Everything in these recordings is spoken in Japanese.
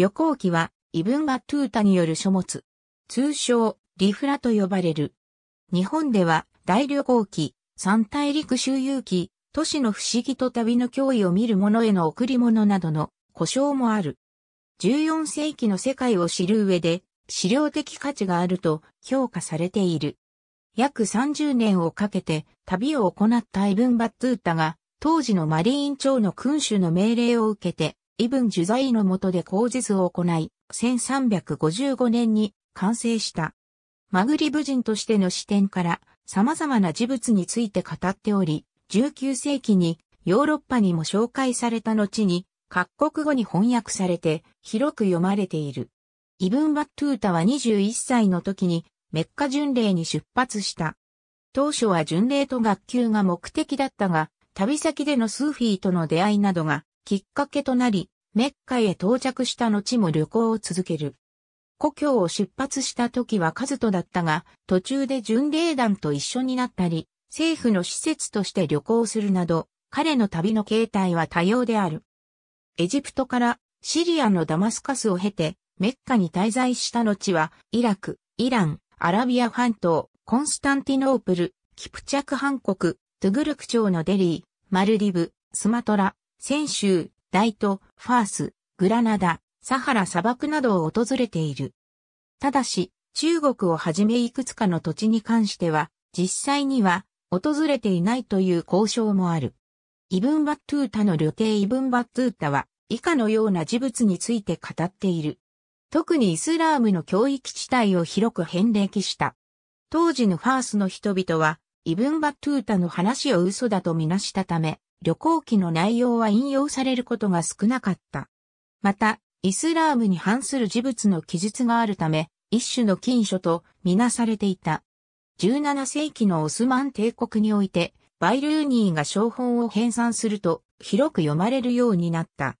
旅行記は、イブン・バトゥータによる書物。通称、リフラと呼ばれる。日本では、大旅行記、三大陸周遊記、都市の不思議と旅の脅威を見る者への贈り物などの故障もある。14世紀の世界を知る上で、資料的価値があると評価されている。約30年をかけて旅を行ったイブン・バットゥータが、当時のマリーン庁の君主の命令を受けて、イブン・ジュザイの下で工事図を行い、1355年に完成した。マグリブ人としての視点から様々な事物について語っており、19世紀にヨーロッパにも紹介された後に各国語に翻訳されて広く読まれている。イブン・バットゥータは21歳の時にメッカ巡礼に出発した。当初は巡礼と学級が目的だったが、旅先でのスーフィーとの出会いなどがきっかけとなり、メッカへ到着した後も旅行を続ける。故郷を出発した時はカズトだったが、途中で巡礼団と一緒になったり、政府の施設として旅行するなど、彼の旅の形態は多様である。エジプトからシリアのダマスカスを経て、メッカに滞在した後は、イラク、イラン、アラビア半島、コンスタンティノープル、キプチャク半国、トゥグルク町のデリー、マルディブ、スマトラ、泉州、大都、ファース、グラナダ、サハラ砂漠などを訪れている。ただし、中国をはじめいくつかの土地に関しては、実際には訪れていないという交渉もある。イブンバットゥータの旅程イブンバットゥータは、以下のような事物について語っている。特にイスラームの教育地帯を広く遍歴した。当時のファースの人々は、イブンバットゥータの話を嘘だとみなしたため、旅行記の内容は引用されることが少なかった。また、イスラームに反する事物の記述があるため、一種の禁書とみなされていた。17世紀のオスマン帝国において、バイルーニーが小本を編纂すると広く読まれるようになった。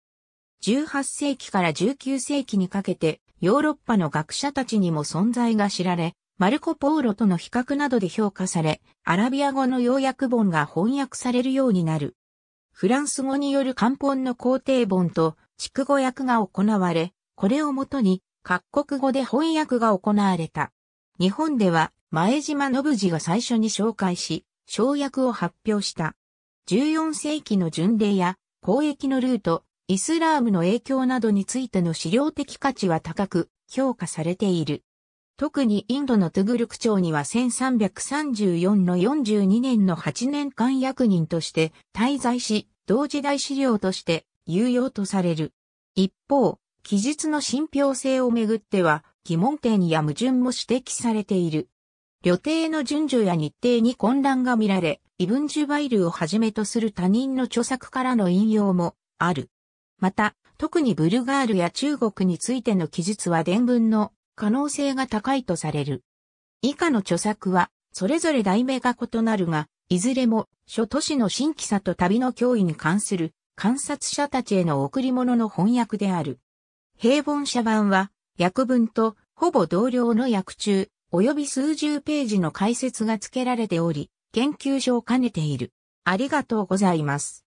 18世紀から19世紀にかけてヨーロッパの学者たちにも存在が知られ、マルコ・ポーロとの比較などで評価され、アラビア語の要約本が翻訳されるようになる。フランス語による漢本の肯定本と、畜語訳が行われ、これをもとに、各国語で翻訳が行われた。日本では、前島信次が最初に紹介し、省訳を発表した。14世紀の巡礼や、交易のルート、イスラームの影響などについての資料的価値は高く評価されている。特にインドのトゥグルク朝には1334の42年の8年間役人として滞在し、同時代資料として有用とされる。一方、記述の信憑性をめぐっては疑問点や矛盾も指摘されている。旅程の順序や日程に混乱が見られ、イブンジュバイルをはじめとする他人の著作からの引用もある。また、特にブルガールや中国についての記述は伝文の可能性が高いとされる。以下の著作は、それぞれ題名が異なるが、いずれも、諸都市の新規さと旅の脅威に関する観察者たちへの贈り物の翻訳である。平凡社版は、訳文とほぼ同量の訳中、及び数十ページの解説が付けられており、研究所を兼ねている。ありがとうございます。